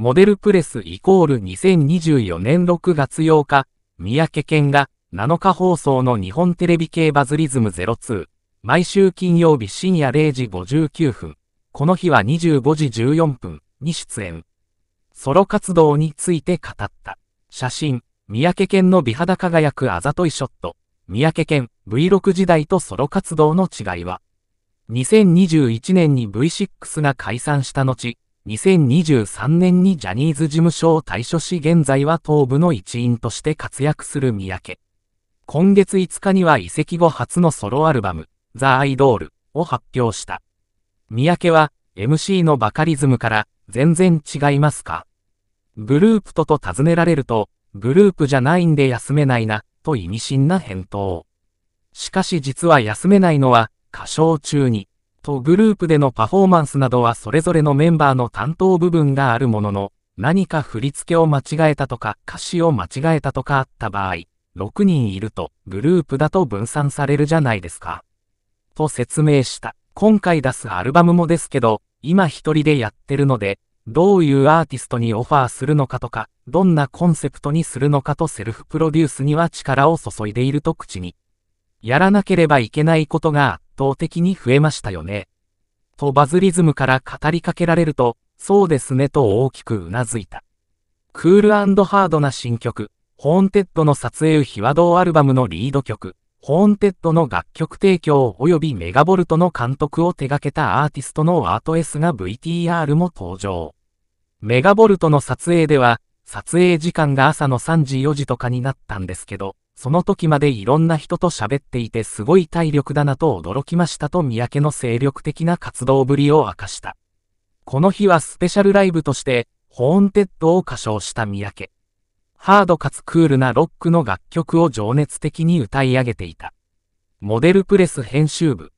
モデルプレスイコール2024年6月8日、三宅健が7日放送の日本テレビ系バズリズム02、毎週金曜日深夜0時59分、この日は25時14分に出演。ソロ活動について語った。写真、三宅健の美肌輝くあざといショット。三宅健 V6 時代とソロ活動の違いは、2021年に V6 が解散した後、2023年にジャニーズ事務所を退所し現在は東部の一員として活躍する三宅。今月5日には移籍後初のソロアルバム、ザ・アイドールを発表した。三宅は MC のバカリズムから全然違いますかグループとと尋ねられると、グループじゃないんで休めないな、と意味深な返答。しかし実は休めないのは、歌唱中に、とグループでのパフォーマンスなどはそれぞれのメンバーの担当部分があるものの、何か振り付けを間違えたとか歌詞を間違えたとかあった場合、6人いるとグループだと分散されるじゃないですか。と説明した。今回出すアルバムもですけど、今一人でやってるので、どういうアーティストにオファーするのかとか、どんなコンセプトにするのかとセルフプロデュースには力を注いでいると口に。やらなければいけないことがあっ倒的に増えましたよね。とバズリズムから語りかけられると、そうですねと大きくうなずいた。クールハードな新曲、ホーンテッドの撮影秘話堂アルバムのリード曲、ホーンテッドの楽曲提供及びメガボルトの監督を手掛けたアーティストのアート S が VTR も登場。メガボルトの撮影では、撮影時間が朝の3時4時とかになったんですけど、その時までいろんな人と喋っていてすごい体力だなと驚きましたと三宅の精力的な活動ぶりを明かした。この日はスペシャルライブとして、ホーンテッドを歌唱した三宅。ハードかつクールなロックの楽曲を情熱的に歌い上げていた。モデルプレス編集部、